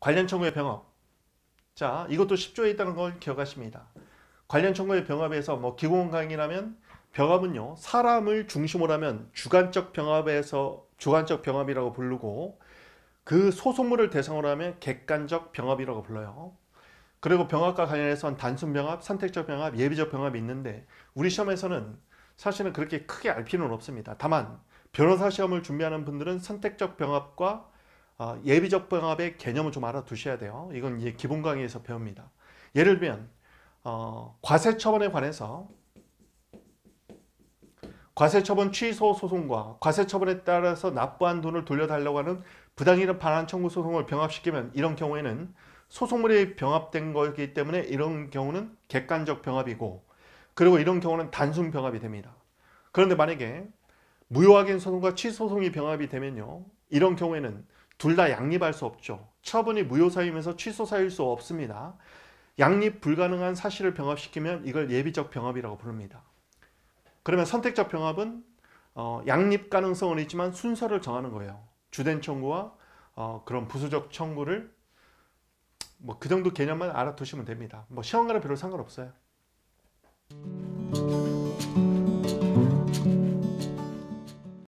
관련 청구의 병합. 자, 이것도 10조에 있다는 걸 기억하십니다. 관련 청구의 병합에서 뭐 기공 강의라면 병합은요. 사람을 중심으로 하면 주관적 병합에서 주관적 병합이라고 부르고 그 소속물을 대상으로 하면 객관적 병합이라고 불러요. 그리고 병합과 관련해서는 단순 병합, 선택적 병합, 예비적 병합이 있는데 우리 시험에서는 사실은 그렇게 크게 알 필요는 없습니다. 다만 변호사 시험을 준비하는 분들은 선택적 병합과 어, 예비적 병합의 개념을 좀 알아두셔야 돼요. 이건 이제 기본 강의에서 배웁니다. 예를 들면 어, 과세 처분에 관해서 과세 처분 취소 소송과 과세 처분에 따라서 납부한 돈을 돌려달라고 하는 부당이익 반환 청구 소송을 병합시키면 이런 경우에는 소송물이 병합된 거기 때문에 이런 경우는 객관적 병합이고 그리고 이런 경우는 단순 병합이 됩니다. 그런데 만약에 무효확인 소송과 취소송이 병합이 되면요. 이런 경우에는 둘 다 양립할 수 없죠. 처분이 무효사유면서 취소사유일 수 없습니다. 양립 불가능한 사실을 병합시키면 이걸 예비적 병합이라고 부릅니다. 그러면 선택적 병합은 어, 양립 가능성은 있지만 순서를 정하는 거예요. 주된 청구와 어, 그런 부수적 청구를 뭐 그 정도 개념만 알아두시면 됩니다. 뭐 시험과는 별로 상관없어요.